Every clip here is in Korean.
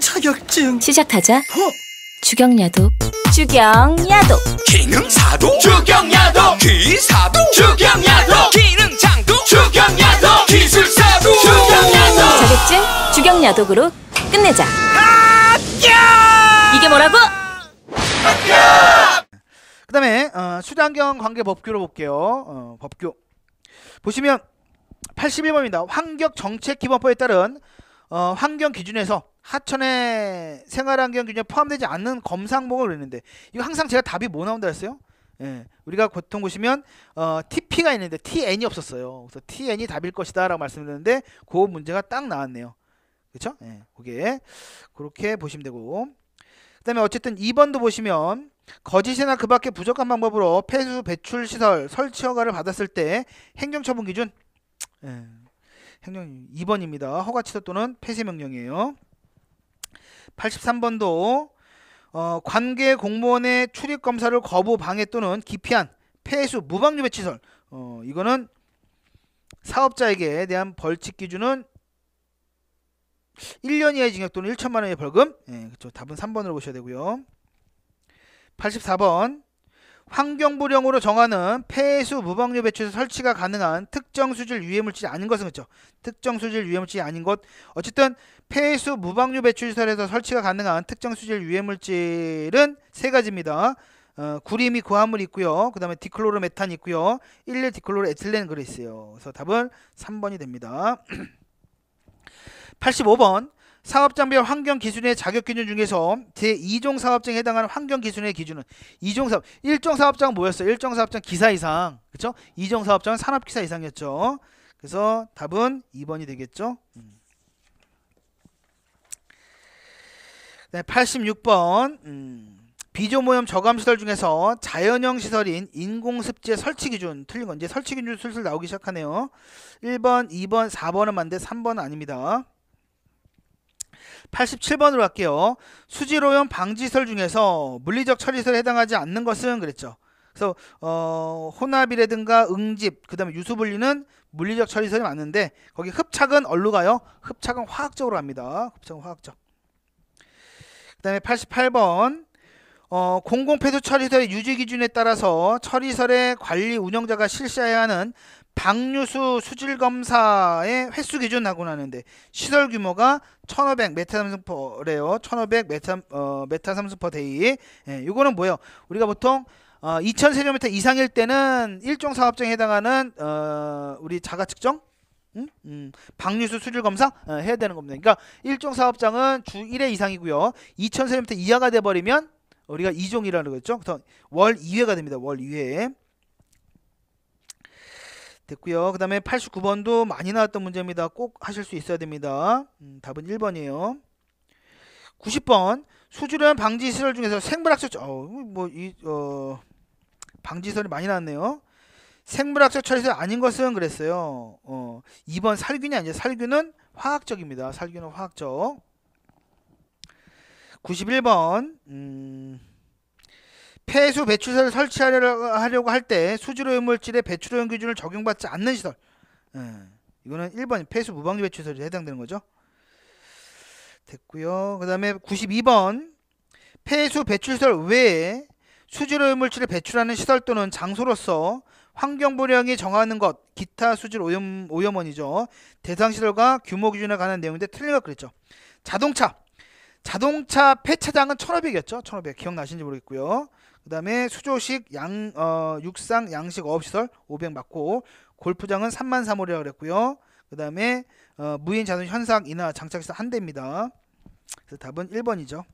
자격증 시작하자 어? 주경야도 주경야도 기능사도 주경야도 기사도 주경야도 기능장도 주경야도 기술사도 주경야도 자격증 주경야독으로 끝내자 이게 뭐라고? 그 다음에 어, 수장경 관계 법규로 볼게요 어, 법규 보시면 81번입니다 환경 정책 기본법에 따른 어, 환경 기준에서 하천의 생활환경 규정에 포함되지 않는 검상봉을 그랬는데 이거 항상 제가 답이 뭐 나온다 했어요? 예, 우리가 고통 보시면 어, TP가 있는데 TN이 없었어요. 그래서 TN이 답일 것이다 라고 말씀드렸는데 그 문제가 딱 나왔네요. 그렇죠? 예, 그게 그렇게 보시면 되고 그 다음에 어쨌든 2번도 보시면 거짓이나 그 밖에 부족한 방법으로 폐수 배출 시설 설치 허가를 받았을 때 행정처분 기준 예, 행정 2번입니다. 허가 취소 또는 폐쇄 명령이에요. 83번도 어, 관계 공무원의 출입 검사를 거부 방해 또는 기피한 폐수 무방유배 치설 어, 이거는 사업자에게 대한 벌칙 기준은 1년 이하의 징역 또는 1천만 원의 벌금 예, 그렇죠. 답은 3번으로 보셔야 되고요. 84번 환경부령으로 정하는 폐수 무방류 배출소 설치가 가능한 특정 수질 유해물질이 아닌 것은 그렇죠. 특정 수질 유해물질이 아닌 것. 어쨌든 폐수 무방류 배출시설에서 설치가 가능한 특정 수질 유해물질은 세 가지입니다. 어, 구리 및고함물 있고요. 그 다음에 디클로르메탄 있고요. 1일 디클로르 에틸렌 그랬어요 그래서 답은 3번이 됩니다. 85번 사업장별 환경기준의 자격기준 중에서 제2종 사업장에 해당하는 환경기준의 기준은 2종 사업 1종 사업장 은 뭐였어? 1종 사업장 기사 이상 그쵸? 2종 사업장은 산업기사 이상이었죠 그래서 답은 2번이 되겠죠 음. 네, 86번 음. 비조모염 저감시설 중에서 자연형 시설인 인공습지 설치 기준 틀린 건 이제 설치 기준 슬슬 나오기 시작하네요 1번 2번 4번은 맞는데 3번은 아닙니다 87번으로 갈게요 수질오염 방지설 중에서 물리적 처리설에 해당하지 않는 것은 그랬죠. 그래서 어, 혼합이라든가 응집, 그 다음에 유수분리는 물리적 처리설이 맞는데 거기 흡착은 얼로 가요? 흡착은 화학적으로 합니다. 흡착은 화학적. 그 다음에 88번 어, 공공폐수 처리설의 유지 기준에 따라서 처리설의 관리 운영자가 실시해야 하는 방류수 수질 검사의 횟수 기준 하고 나는데 시설 규모가 1,500 메타 삼승퍼래요. 1,500 메타 어, 메타 삼승퍼 데이. 예, 이거는 뭐예요? 우리가 보통 어, 2,000세제미터 이상일 때는 일종 사업장에 해당하는 어, 우리 자가 측정 음? 음. 방류수 수질 검사 어, 해야 되는 겁니다. 그러니까 일종 사업장은 주 1회 이상이고요. 2,000세제미터 이하가 돼 버리면 우리가 2종이라는 거겠죠. 그래서 월 2회가 됩니다. 월 2회. 됐고요. 그 다음에 89번도 많이 나왔던 문제입니다. 꼭 하실 수 있어야 됩니다. 음, 답은 1번이에요. 90번 수주련 방지 시설 중에서 생물학적 어, 뭐 이 어, 방지 시설이 많이 나왔네요. 생물학적 처리설 아닌 것은 그랬어요. 어, 2번 살균이 아니죠. 살균은 화학적입니다. 살균은 화학적. 91번 음, 폐수 배출소를 설치하려고 할 때 수질오염 물질의 배출오염 기준을 적용받지 않는 시설 음, 이거는 1번 폐수 무방지 배출소에 해당되는 거죠 됐고요 그 다음에 92번 폐수 배출설 외에 수질오염 물질을 배출하는 시설 또는 장소로서 환경보령이 정하는 것 기타 수질 오염, 오염원이죠 대상 시설과 규모 기준에 관한 내용인데 틀린 것 그랬죠 자동차 자동차 폐차장은 1,500이었죠. 1,500 기억나시는지 모르겠고요. 그 다음에 수조식 양, 어, 육상 양식 어업시설 500 맞고 골프장은 3만 3월이라고 그랬고요. 그 다음에 어, 무인 자동 현상 인하 장착해서한 대입니다. 그래서 답은 1번이죠.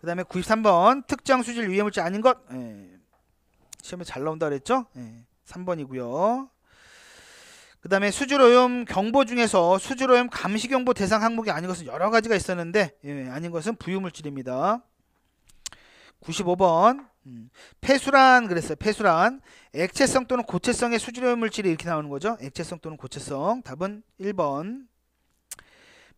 그 다음에 93번 특정 수질 위해물질 아닌 것 예. 시험에 잘 나온다 그랬죠? 예. 3번이고요. 그 다음에 수질오염 경보 중에서 수질오염 감시경보 대상 항목이 아닌 것은 여러 가지가 있었는데 예, 아닌 것은 부유물질입니다. 95번 음, 폐수란 그랬어요. 폐수란 액체성 또는 고체성의 수질오염 물질이 이렇게 나오는 거죠. 액체성 또는 고체성 답은 1번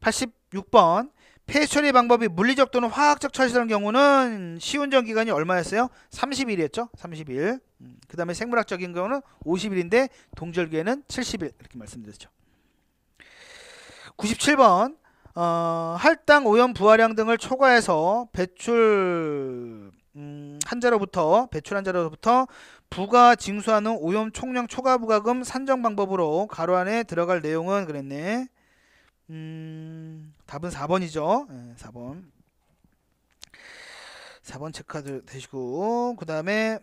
86번 폐처리 방법이 물리적 또는 화학적 처리라는 경우는 시운전 기간이 얼마였어요? 30일이었죠. 30일 음, 그 다음에 생물학적인 경우는 50일인데 동절기에는 70일 이렇게 말씀드렸죠. 97번 어, 할당 오염 부하량 등을 초과해서 배출 음, 한자로부터 배출 한자로부터 부가 징수하는 오염 총량 초과 부과금 산정 방법으로 가로 안에 들어갈 내용은 그랬네. 음, 답은 4번이죠. 네, 예, 4번. 4번 체크 되시고 그 다음에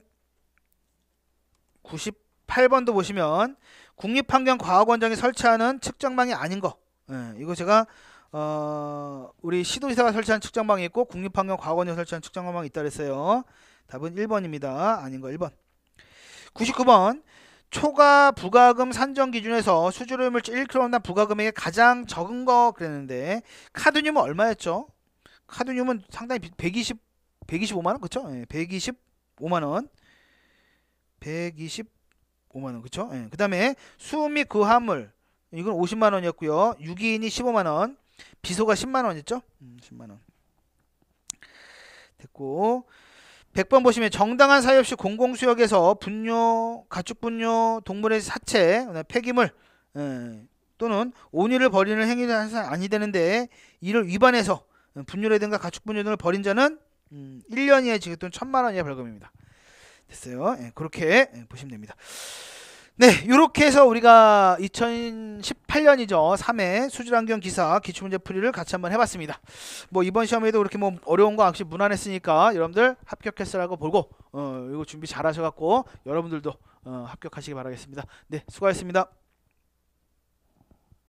98번도 보시면 국립환경과학원장이 설치하는 측정망이 아닌 거 예, 이거 제가 어, 우리 시도지사가 설치한 측정망이 있고 국립환경과학원이 설치한 측정망이 있다 그랬어요 답은 1번입니다 아닌 거 1번 99번 초과 부가금 산정 기준에서 수주료 물질 1kg당 부가금액이 가장 적은 거 그랬는데 카드뮴은 얼마였죠? 카드뮴은 상당히 120 125만 원 그쵸? 예, 125만 원 125만원 그쵸? 예. 그 다음에 수업 및 그화물 이건 50만원이었고요 6인이 15만원 비소가 10만원이었죠? 음, 10만원 됐고 100번 보시면 정당한 사유 없이 공공수역에서 분뇨, 가축분뇨, 동물의 사체, 폐기물 예. 또는 온유를 버리는 행위는 아니 되는데 이를 위반해서 분뇨라든가 가축분뇨 등을 벌인 자는 음, 1년 이하의 징역 또는 천만 원 이하 벌금입니다. 됐어요. 예, 그렇게 예, 보시면 됩니다. 네, 이렇게 해서 우리가 2018년이죠. 3회 수질환경 기사 기출문제 풀이를 같이 한번 해봤습니다. 뭐 이번 시험에도 그렇게 뭐 어려운 거 역시 무난했으니까 여러분들 합격했으라고 보고 어, 이거 준비 잘 하셔갖고 여러분들도 어, 합격하시기 바라겠습니다. 네, 수고하셨습니다.